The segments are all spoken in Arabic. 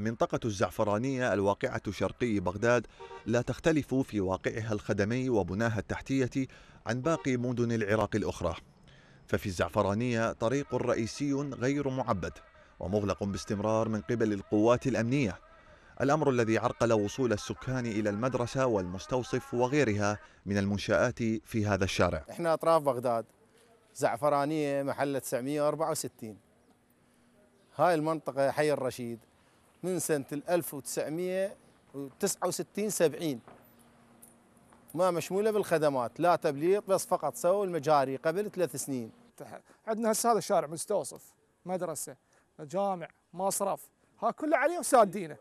منطقة الزعفرانية الواقعة شرقي بغداد لا تختلف في واقعها الخدمي وبناها التحتية عن باقي مدن العراق الأخرى ففي الزعفرانية طريق رئيسي غير معبد ومغلق باستمرار من قبل القوات الأمنية الأمر الذي عرقل وصول السكان إلى المدرسة والمستوصف وغيرها من المنشآت في هذا الشارع إحنا أطراف بغداد زعفرانية محل 964 هاي المنطقة حي الرشيد من سنة 1969 70 ما مشمولة بالخدمات لا تبليط بس فقط سووا المجاري قبل ثلاث سنين عندنا هسه هذا الشارع مستوصف مدرسة جامع مصرف ها كله عليه وسادينه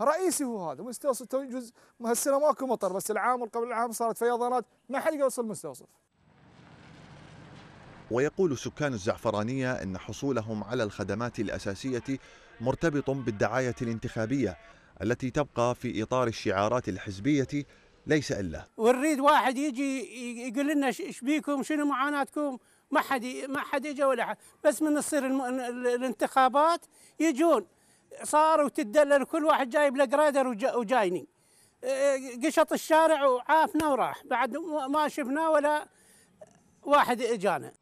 رئيسي هو هذا مستوصف يجوز هالسنه ماكو مطر بس العام قبل العام صارت فيضانات ما حد يوصل مستوصف ويقول سكان الزعفرانية أن حصولهم على الخدمات الأساسية مرتبط بالدعاية الانتخابية التي تبقى في إطار الشعارات الحزبية ليس إلا ونريد واحد يجي يقول لنا ايش بيكم شنو معاناتكم ما حد ما حد اجى ولا حد بس من تصير الانتخابات يجون صاروا تدلل كل واحد جايب له جريدر وجايني آه، قشط الشارع وعافنا وراح بعد ما شفنا ولا واحد اجانا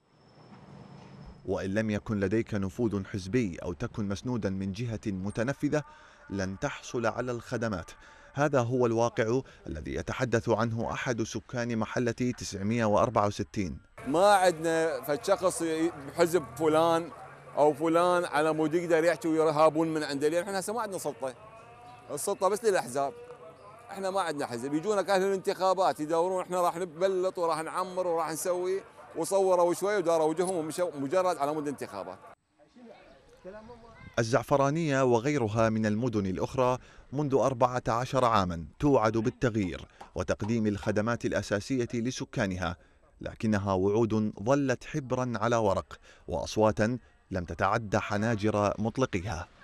وإن لم يكن لديك نفوذ حزبي أو تكن مسنودا من جهة متنفذة لن تحصل على الخدمات هذا هو الواقع الذي يتحدث عنه أحد سكان محلة 964 ما عندنا فالشخص بحزب فلان أو فلان على مود يقدر يحكي ويرهابون من عنده لأن احنا هسه ما عندنا سلطة السلطة بس للأحزاب احنا ما عندنا حزب يجونا اهل الانتخابات يدورون احنا راح نبلط وراح نعمر وراح نسوي وصوروا شوي وداروا وجههم ومشوا مجرد على مود انتخابات الزعفرانية وغيرها من المدن الأخرى منذ 14 عاما توعد بالتغيير وتقديم الخدمات الأساسية لسكانها لكنها وعود ظلت حبرا على ورق وأصواتا لم تتعد حناجر مطلقيها